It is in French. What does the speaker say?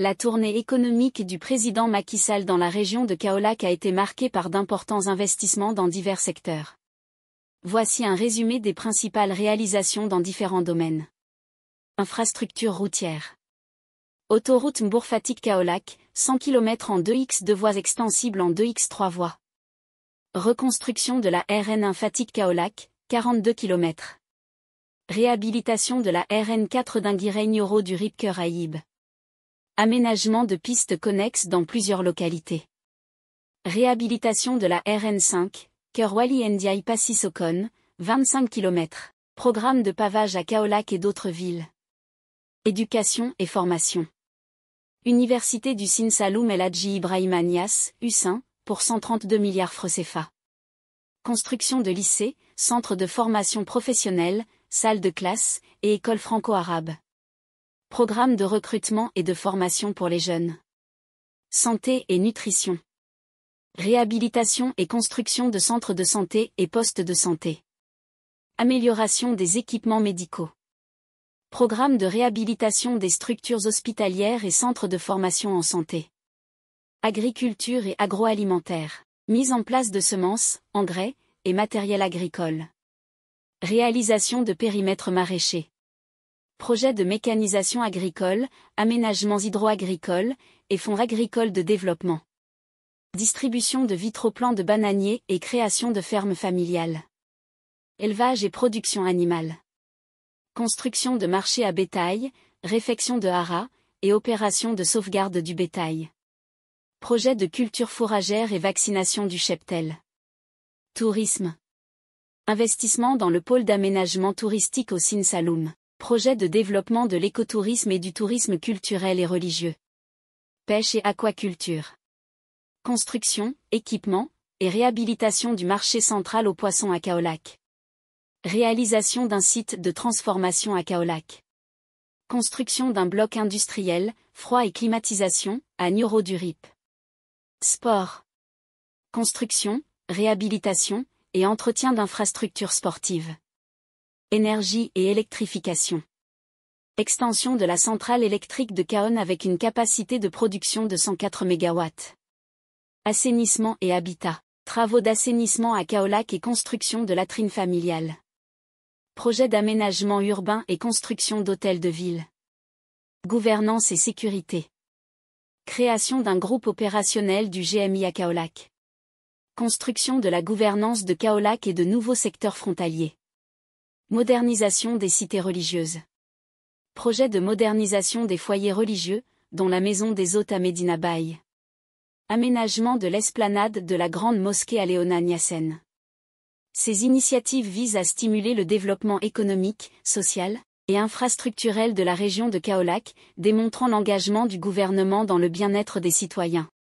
La tournée économique du président Macky Sall dans la région de Kaolac a été marquée par d'importants investissements dans divers secteurs. Voici un résumé des principales réalisations dans différents domaines. Infrastructure routière. Autoroute Mbourfatik-Kaolac, 100 km en 2x2 voies extensibles en 2x3 voies. Reconstruction de la RN1 Fatik-Kaolac, 42 km. Réhabilitation de la RN4 dinguireign du Ripker-Aïb. Aménagement de pistes connexes dans plusieurs localités. Réhabilitation de la RN5, cœur Wali Ndiaye 25 km. Programme de pavage à Kaolac et d'autres villes. Éducation et formation. Université du Sinsaloum El Hadji Ibrahim Nias, pour 132 milliards CFA. Construction de lycées, centres de formation professionnelle, salles de classe et écoles franco-arabes. Programme de recrutement et de formation pour les jeunes. Santé et nutrition. Réhabilitation et construction de centres de santé et postes de santé. Amélioration des équipements médicaux. Programme de réhabilitation des structures hospitalières et centres de formation en santé. Agriculture et agroalimentaire. Mise en place de semences, engrais et matériel agricole. Réalisation de périmètres maraîchers. Projet de mécanisation agricole, aménagements hydro-agricoles, et fonds agricoles de développement. Distribution de vitroplans de bananiers et création de fermes familiales. Élevage et production animale. Construction de marchés à bétail, réfection de haras, et opération de sauvegarde du bétail. Projet de culture fourragère et vaccination du cheptel. Tourisme. Investissement dans le pôle d'aménagement touristique au Sinsaloum projet de développement de l'écotourisme et du tourisme culturel et religieux. Pêche et aquaculture. Construction, équipement, et réhabilitation du marché central aux poissons à Kaolac. Réalisation d'un site de transformation à Kaolac. Construction d'un bloc industriel, froid et climatisation, à du Rip. Sport. Construction, réhabilitation, et entretien d'infrastructures sportives. Énergie et électrification. Extension de la centrale électrique de Caon avec une capacité de production de 104 MW. Assainissement et habitat. Travaux d'assainissement à Kaolac et construction de latrines familiales. Projet d'aménagement urbain et construction d'hôtels de ville. Gouvernance et sécurité. Création d'un groupe opérationnel du GMI à Kaolac. Construction de la gouvernance de Kaolac et de nouveaux secteurs frontaliers. Modernisation des cités religieuses. Projet de modernisation des foyers religieux, dont la maison des hôtes à Medina Bay. Aménagement de l'esplanade de la grande mosquée à Léona Ces initiatives visent à stimuler le développement économique, social et infrastructurel de la région de Kaolac, démontrant l'engagement du gouvernement dans le bien-être des citoyens.